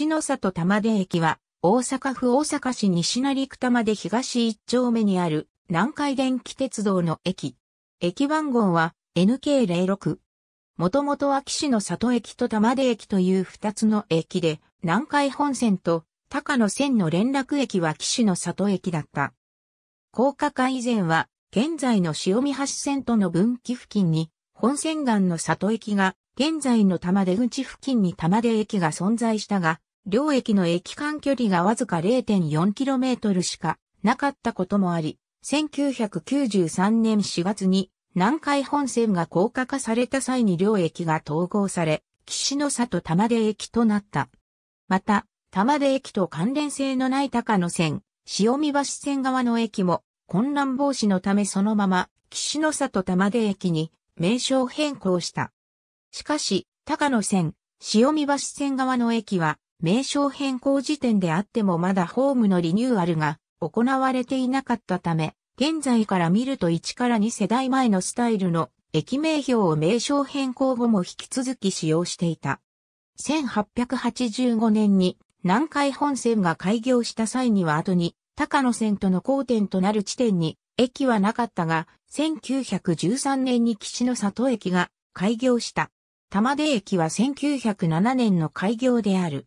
西の里玉出駅は、大阪府大阪市西成区玉出東一丁目にある南海電気鉄道の駅。駅番号は NK06。もともとは岸の里駅と玉出駅という二つの駅で、南海本線と高野線の連絡駅は岸の里駅だった。高架化以前は、現在の潮見橋線との分岐付近に、本線岸の里駅が、現在の玉出口付近に玉出駅が存在したが、両駅の駅間距離がわずか 0.4km しかなかったこともあり、1993年4月に南海本線が高架化された際に両駅が統合され、岸の里玉出駅となった。また、玉出駅と関連性のない高野線、潮見橋線側の駅も混乱防止のためそのまま岸の里玉出駅に名称変更した。しかし、高野線、潮見橋線側の駅は名称変更時点であってもまだホームのリニューアルが行われていなかったため、現在から見ると1から2世代前のスタイルの駅名表を名称変更後も引き続き使用していた。1885年に南海本線が開業した際には後に高野線との交点となる地点に駅はなかったが、1913年に岸の里駅が開業した。玉出駅は1907年の開業である。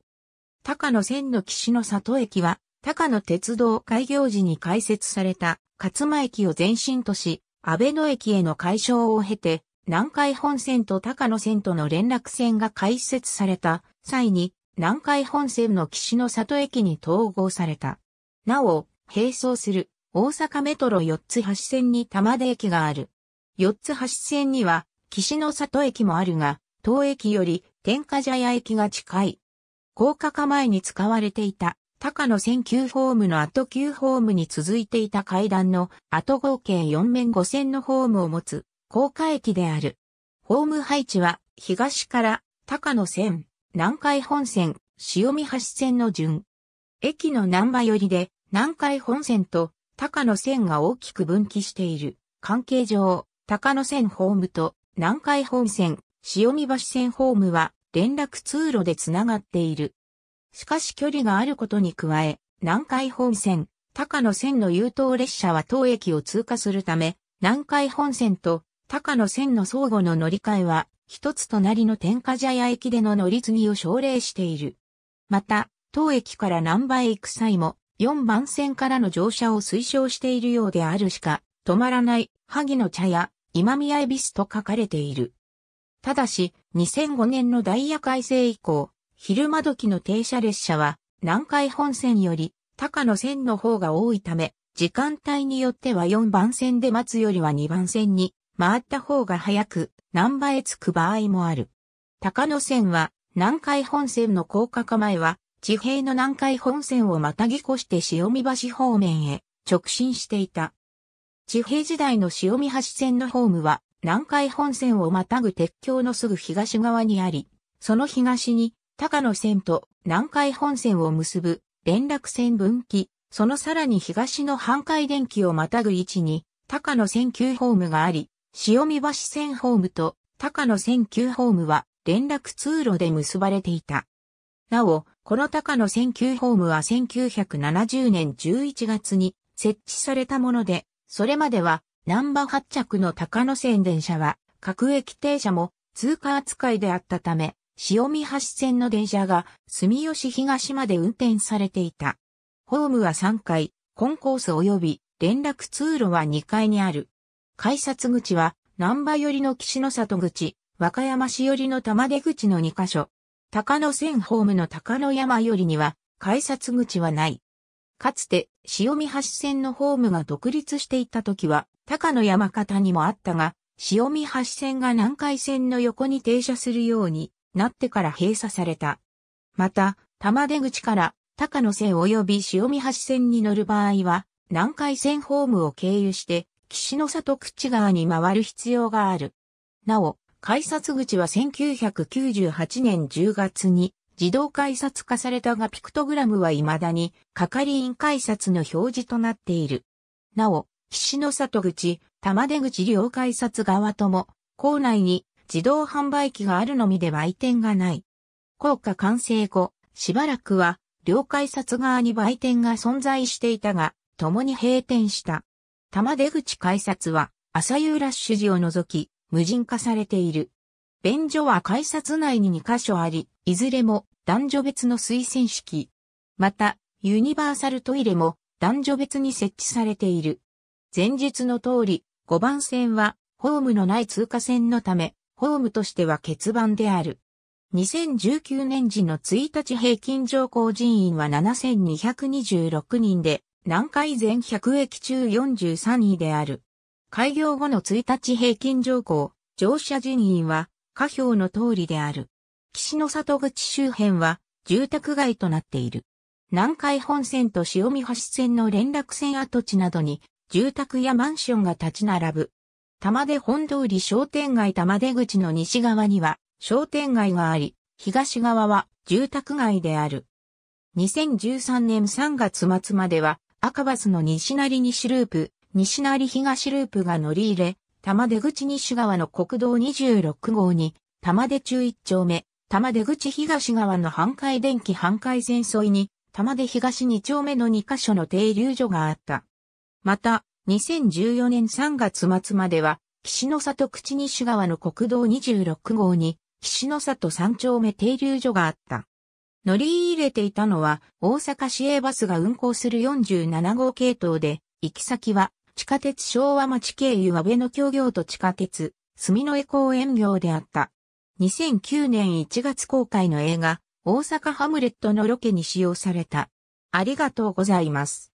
高野線の岸の里駅は、高野鉄道開業時に開設された勝間駅を前身とし、安倍野駅への解消を経て、南海本線と高野線との連絡線が開設された際に、南海本線の岸の里駅に統合された。なお、並走する大阪メトロ四つ橋線に玉出駅がある。四つ橋線には岸の里駅もあるが、当駅より天下茶屋駅が近い。高架化前に使われていた高野線9ホームの後9ホームに続いていた階段の後合計4面5線のホームを持つ高架駅である。ホーム配置は東から高野線、南海本線、潮見橋線の順。駅の南波寄りで南海本線と高野線が大きく分岐している。関係上、高野線ホームと南海本線、潮見橋線ホームは連絡通路でつながっている。しかし距離があることに加え、南海本線、高野線の優等列車は当駅を通過するため、南海本線と高野線の相互の乗り換えは、一つ隣の天下茶屋駅での乗り継ぎを奨励している。また、当駅から南波へ行く際も、4番線からの乗車を推奨しているようであるしか、止まらない、萩の茶屋、今宮恵比寿と書かれている。ただし、2005年のダイヤ改正以降、昼間時の停車列車は南海本線より高野線の方が多いため、時間帯によっては4番線で待つよりは2番線に回った方が早く南波へ着く場合もある。高野線は南海本線の高架化前は地平の南海本線をまたぎ越して潮見橋方面へ直進していた。地平時代の潮見橋線のホームは南海本線をまたぐ鉄橋のすぐ東側にあり、その東に高野線と南海本線を結ぶ連絡線分岐、そのさらに東の半海電気をまたぐ位置に高野線旧ホームがあり、潮見橋線ホームと高野線旧ホームは連絡通路で結ばれていた。なお、この高野線旧ホームは1970年11月に設置されたもので、それまでは南波発着の高野線電車は、各駅停車も通過扱いであったため、潮見橋線の電車が住吉東まで運転されていた。ホームは3階、コンコース及び連絡通路は2階にある。改札口は南波寄りの岸の里口、和歌山市寄りの玉出口の2カ所。高野線ホームの高野山寄りには改札口はない。かつて潮見橋線のホームが独立していた時は高野山方にもあったが、潮見橋線が南海線の横に停車するようになってから閉鎖された。また、玉出口から高野線及び潮見橋線に乗る場合は、南海線ホームを経由して、岸の里口側に回る必要がある。なお、改札口は1998年10月に自動改札化されたがピクトグラムは未だに係員改札の表示となっている。なお、菱の里口、玉出口両改札側とも、校内に自動販売機があるのみで売店がない。効果完成後、しばらくは、両改札側に売店が存在していたが、共に閉店した。玉出口改札は、朝夕ラッシュ時を除き、無人化されている。便所は改札内に2カ所あり、いずれも男女別の推薦式。また、ユニバーサルトイレも男女別に設置されている。前述の通り、5番線は、ホームのない通過線のため、ホームとしては欠番である。2019年時の1日平均乗降人員は7226人で、南海全100駅中43位である。開業後の1日平均乗降、乗車人員は、下表の通りである。岸の里口周辺は、住宅街となっている。南海本線と潮見橋線の連絡線跡地などに住宅やマンションが立ち並ぶ。玉出本通り商店街玉出口の西側には商店街があり、東側は住宅街である。2013年3月末までは赤バスの西成西ループ、西成東ループが乗り入れ、玉出口西側の国道26号に、玉出中1丁目、玉出口東側の半海電気半海線沿いに、玉出東2丁目の2カ所の停留所があった。また、2014年3月末までは、岸の里口西側の国道26号に、岸の里3丁目停留所があった。乗り入れていたのは、大阪市営バスが運行する47号系統で、行き先は、地下鉄昭和町経由安倍の協業と地下鉄、住の江公園業であった。2009年1月公開の映画、大阪ハムレットのロケに使用された。ありがとうございます。